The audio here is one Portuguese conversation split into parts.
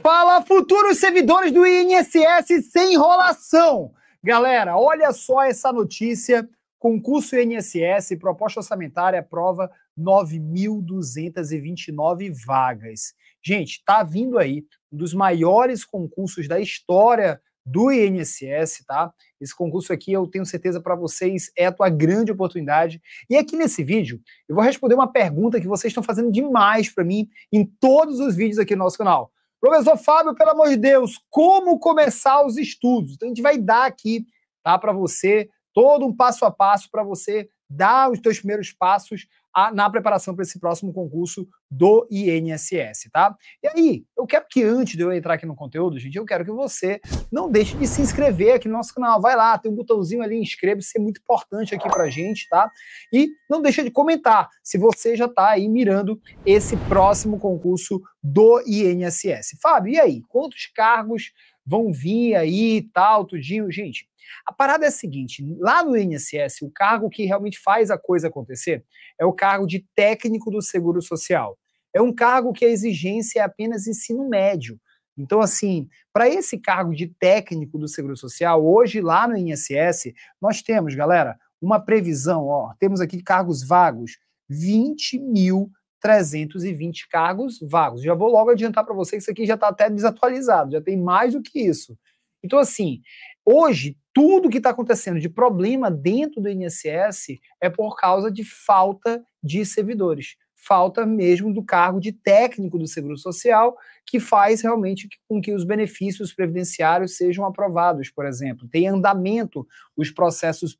Fala, futuros servidores do INSS sem enrolação. Galera, olha só essa notícia. Concurso INSS, proposta orçamentária aprova 9.229 vagas. Gente, tá vindo aí um dos maiores concursos da história do INSS, tá? Esse concurso aqui, eu tenho certeza para vocês, é a tua grande oportunidade. E aqui nesse vídeo, eu vou responder uma pergunta que vocês estão fazendo demais para mim em todos os vídeos aqui no nosso canal. Professor Fábio, pelo amor de Deus, como começar os estudos? Então a gente vai dar aqui, tá, para você todo um passo a passo para você dar os seus primeiros passos a, na preparação para esse próximo concurso do INSS, tá? E aí, eu quero que antes de eu entrar aqui no conteúdo, gente, eu quero que você não deixe de se inscrever aqui no nosso canal. Vai lá, tem um botãozinho ali, inscreva-se, é muito importante aqui para gente, tá? E não deixa de comentar se você já está aí mirando esse próximo concurso do INSS. Fábio, e aí? Quantos cargos vão vir aí e tal, tudinho. Gente, a parada é a seguinte: lá no INSS, o cargo que realmente faz a coisa acontecer é o cargo de técnico do Seguro Social. É um cargo que a exigência é apenas ensino médio. Então, assim, para esse cargo de técnico do Seguro Social, hoje lá no INSS, nós temos, galera, uma previsão, ó, temos aqui cargos vagos, 20 mil 320 cargos vagos. Já vou logo adiantar para você que isso aqui já está até desatualizado, já tem mais do que isso. Então, assim, hoje, tudo que está acontecendo de problema dentro do INSS é por causa de falta de servidores falta mesmo do cargo de técnico do Seguro Social, que faz realmente com que os benefícios previdenciários sejam aprovados, por exemplo. Tem andamento os processos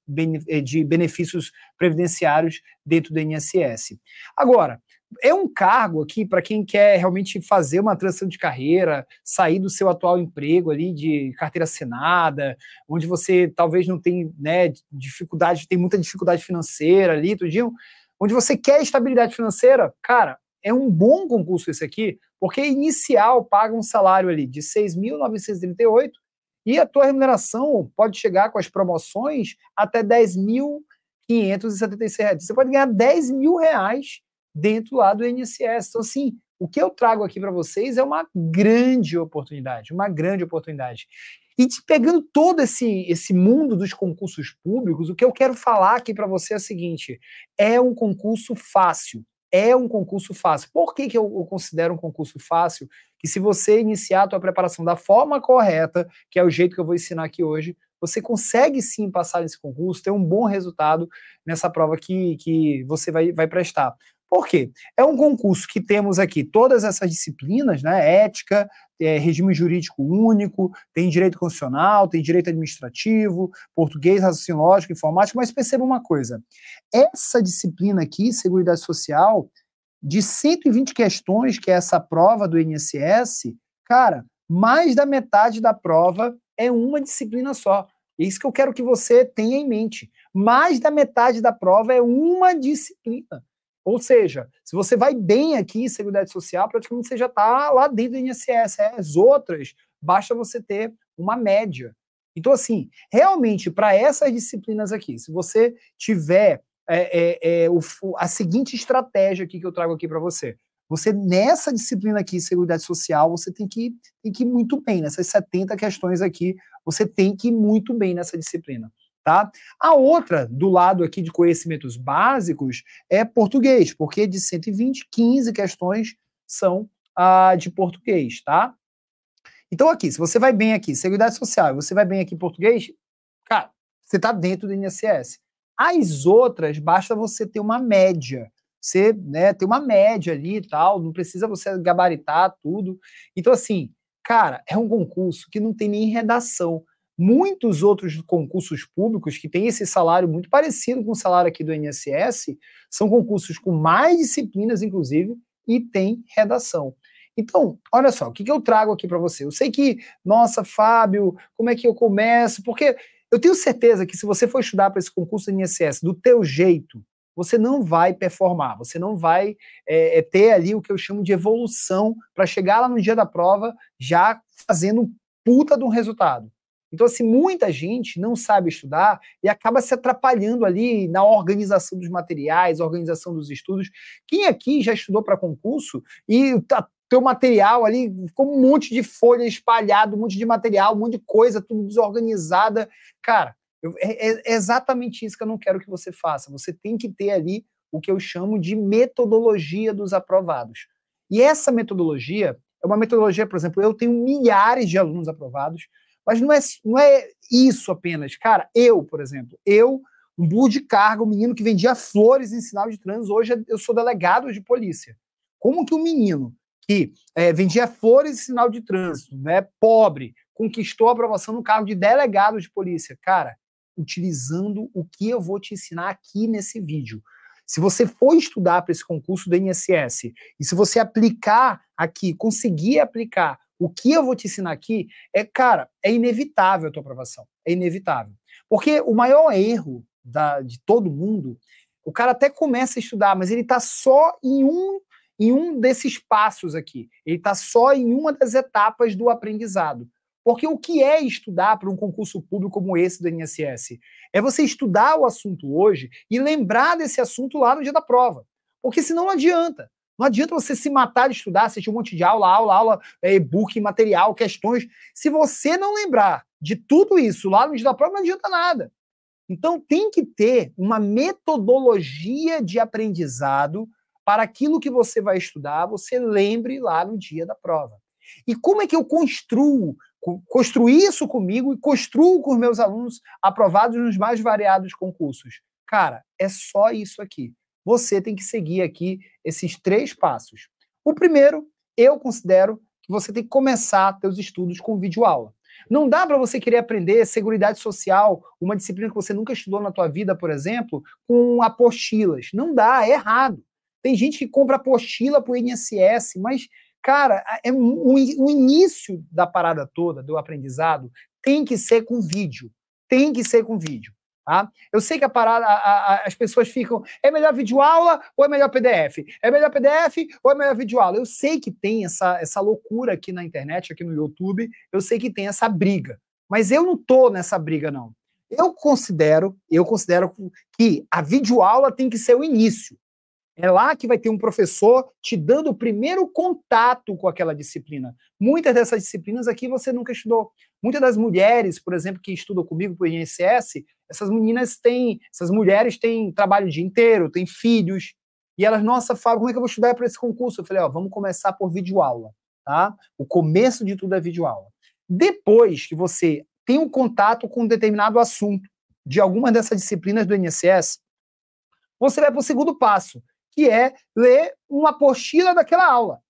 eh, de benefícios previdenciários dentro do INSS. Agora, é um cargo aqui para quem quer realmente fazer uma transição de carreira, sair do seu atual emprego ali de carteira assinada, onde você talvez não tem né, dificuldade, tem muita dificuldade financeira ali, tudinho onde você quer estabilidade financeira, cara, é um bom concurso esse aqui, porque inicial paga um salário ali de 6.938 e a tua remuneração pode chegar com as promoções até 10.576 reais. Você pode ganhar 10 mil reais dentro lá do INSS. Então, assim, o que eu trago aqui para vocês é uma grande oportunidade, uma grande oportunidade. E pegando todo esse, esse mundo dos concursos públicos, o que eu quero falar aqui para você é o seguinte: é um concurso fácil. É um concurso fácil. Por que, que eu, eu considero um concurso fácil? Que se você iniciar a sua preparação da forma correta, que é o jeito que eu vou ensinar aqui hoje, você consegue sim passar nesse concurso, ter um bom resultado nessa prova que, que você vai, vai prestar. Por quê? É um concurso que temos aqui todas essas disciplinas, né? Ética, é, regime jurídico único, tem direito constitucional, tem direito administrativo, português, raciocínio lógico, informático. mas perceba uma coisa: essa disciplina aqui, Seguridade Social, de 120 questões, que é essa prova do INSS, cara, mais da metade da prova é uma disciplina só. É isso que eu quero que você tenha em mente. Mais da metade da prova é uma disciplina. Ou seja, se você vai bem aqui em Seguridade Social, praticamente você já está lá dentro do INSS. É, as outras, basta você ter uma média. Então, assim, realmente, para essas disciplinas aqui, se você tiver é, é, é, o, a seguinte estratégia aqui que eu trago aqui para você, você, nessa disciplina aqui, Seguridade Social, você tem que, tem que ir muito bem. Nessas 70 questões aqui, você tem que ir muito bem nessa disciplina. Tá? A outra, do lado aqui de conhecimentos básicos, é português, porque de 120, 15 questões são ah, de português, tá? Então aqui, se você vai bem aqui, Seguridade Social, você vai bem aqui em português, cara, você está dentro do INSS. As outras, basta você ter uma média. Você né, tem uma média ali e tal, não precisa você gabaritar tudo. Então, assim, cara, é um concurso que não tem nem redação muitos outros concursos públicos que têm esse salário muito parecido com o salário aqui do INSS, são concursos com mais disciplinas, inclusive, e tem redação. Então, olha só, o que, que eu trago aqui para você? Eu sei que, nossa, Fábio, como é que eu começo? Porque eu tenho certeza que se você for estudar para esse concurso do INSS do teu jeito, você não vai performar, você não vai é, é ter ali o que eu chamo de evolução para chegar lá no dia da prova já fazendo puta de um resultado. Então, assim, muita gente não sabe estudar e acaba se atrapalhando ali na organização dos materiais, organização dos estudos. Quem aqui já estudou para concurso e tá teu material ali, ficou um monte de folha espalhado, um monte de material, um monte de coisa, tudo desorganizada. Cara, eu, é, é exatamente isso que eu não quero que você faça. Você tem que ter ali o que eu chamo de metodologia dos aprovados. E essa metodologia é uma metodologia, por exemplo, eu tenho milhares de alunos aprovados, mas não é, não é isso apenas. Cara, eu, por exemplo, eu, um burro de carga, um menino que vendia flores em sinal de trânsito, hoje eu sou delegado de polícia. Como que um menino que é, vendia flores em sinal de trânsito, né, pobre, conquistou a aprovação no cargo de delegado de polícia? Cara, utilizando o que eu vou te ensinar aqui nesse vídeo. Se você for estudar para esse concurso do INSS e se você aplicar aqui, conseguir aplicar o que eu vou te ensinar aqui é, cara, é inevitável a tua aprovação. É inevitável. Porque o maior erro da, de todo mundo, o cara até começa a estudar, mas ele está só em um em um desses passos aqui. Ele está só em uma das etapas do aprendizado. Porque o que é estudar para um concurso público como esse do INSS? É você estudar o assunto hoje e lembrar desse assunto lá no dia da prova. Porque senão não adianta. Não adianta você se matar de estudar, assistir um monte de aula, aula, aula, é, e-book, material, questões. Se você não lembrar de tudo isso lá no dia da prova, não adianta nada. Então tem que ter uma metodologia de aprendizado para aquilo que você vai estudar, você lembre lá no dia da prova. E como é que eu construo, construí isso comigo e construo com os meus alunos aprovados nos mais variados concursos? Cara, é só isso aqui você tem que seguir aqui esses três passos. O primeiro, eu considero que você tem que começar seus estudos com videoaula. Não dá para você querer aprender seguridade social, uma disciplina que você nunca estudou na tua vida, por exemplo, com apostilas. Não dá, é errado. Tem gente que compra apostila para o INSS, mas, cara, é o, o início da parada toda, do aprendizado, tem que ser com vídeo. Tem que ser com vídeo. Tá? Eu sei que a parada, a, a, as pessoas ficam, é melhor videoaula ou é melhor PDF? É melhor PDF ou é melhor videoaula? Eu sei que tem essa, essa loucura aqui na internet, aqui no YouTube, eu sei que tem essa briga. Mas eu não tô nessa briga, não. Eu considero, eu considero que a videoaula tem que ser o início. É lá que vai ter um professor te dando o primeiro contato com aquela disciplina. Muitas dessas disciplinas aqui você nunca estudou. Muitas das mulheres, por exemplo, que estudam comigo para o INSS, essas meninas têm, essas mulheres têm trabalho o dia inteiro, têm filhos, e elas, nossa, Fábio, como é que eu vou estudar para esse concurso? Eu falei, ó, vamos começar por videoaula, tá? O começo de tudo é videoaula. Depois que você tem um contato com um determinado assunto de alguma dessas disciplinas do INSS, você vai para o segundo passo, que é ler uma apostila daquela aula.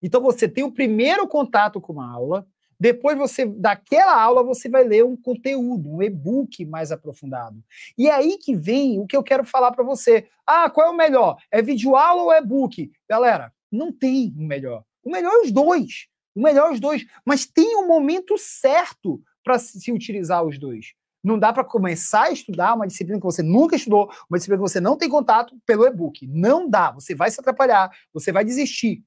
Então você tem o primeiro contato com uma aula, depois você daquela aula você vai ler um conteúdo, um e-book mais aprofundado. E é aí que vem o que eu quero falar para você. Ah, qual é o melhor? É vídeo aula ou é e-book? Galera, não tem o um melhor. O melhor é os dois. O melhor é os dois, mas tem o um momento certo para se utilizar os dois. Não dá para começar a estudar uma disciplina que você nunca estudou, uma disciplina que você não tem contato pelo e-book. Não dá. Você vai se atrapalhar, você vai desistir.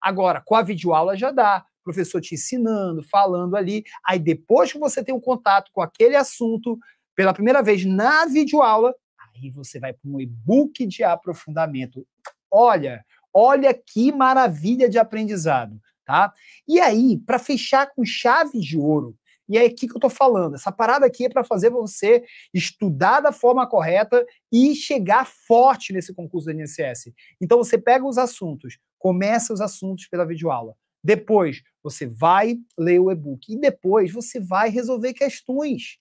Agora, com a videoaula já dá. O professor te ensinando, falando ali. Aí depois que você tem um contato com aquele assunto pela primeira vez na videoaula, aí você vai para um e-book de aprofundamento. Olha, olha que maravilha de aprendizado, tá? E aí, para fechar com chave de ouro, e é aqui que eu estou falando. Essa parada aqui é para fazer você estudar da forma correta e chegar forte nesse concurso da INSS. Então você pega os assuntos, começa os assuntos pela videoaula. Depois você vai ler o e-book e depois você vai resolver questões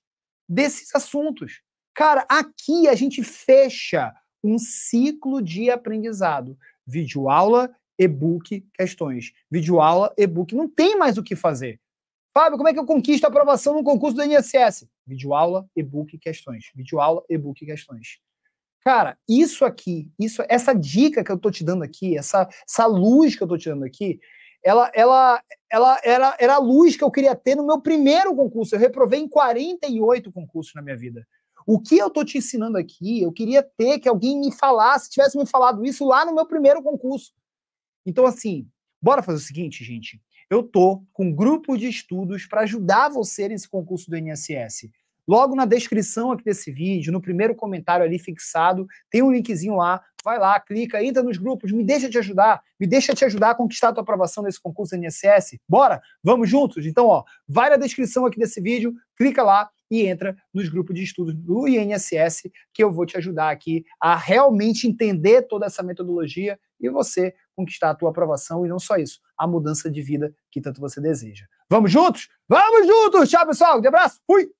desses assuntos. Cara, aqui a gente fecha um ciclo de aprendizado. Videoaula, e-book, questões. Videoaula, e-book. Não tem mais o que fazer. Fábio, como é que eu conquisto a aprovação no concurso do INSS? Videoaula, e-book, questões. Videoaula, e-book, questões. Cara, isso aqui, isso, essa dica que eu tô te dando aqui, essa, essa luz que eu tô te dando aqui, ela, ela, ela era, era a luz que eu queria ter no meu primeiro concurso. Eu reprovei em 48 concursos na minha vida. O que eu tô te ensinando aqui, eu queria ter que alguém me falasse, tivesse me falado isso lá no meu primeiro concurso. Então, assim, bora fazer o seguinte, gente eu tô com um grupo de estudos para ajudar você nesse concurso do INSS. Logo na descrição aqui desse vídeo, no primeiro comentário ali fixado, tem um linkzinho lá. Vai lá, clica, entra nos grupos, me deixa te ajudar, me deixa te ajudar a conquistar a tua aprovação nesse concurso do INSS. Bora? Vamos juntos? Então, ó, vai na descrição aqui desse vídeo, clica lá e entra nos grupos de estudos do INSS, que eu vou te ajudar aqui a realmente entender toda essa metodologia e você conquistar a tua aprovação e não só isso, a mudança de vida que tanto você deseja. Vamos juntos? Vamos juntos! Tchau, pessoal! De abraço! Fui!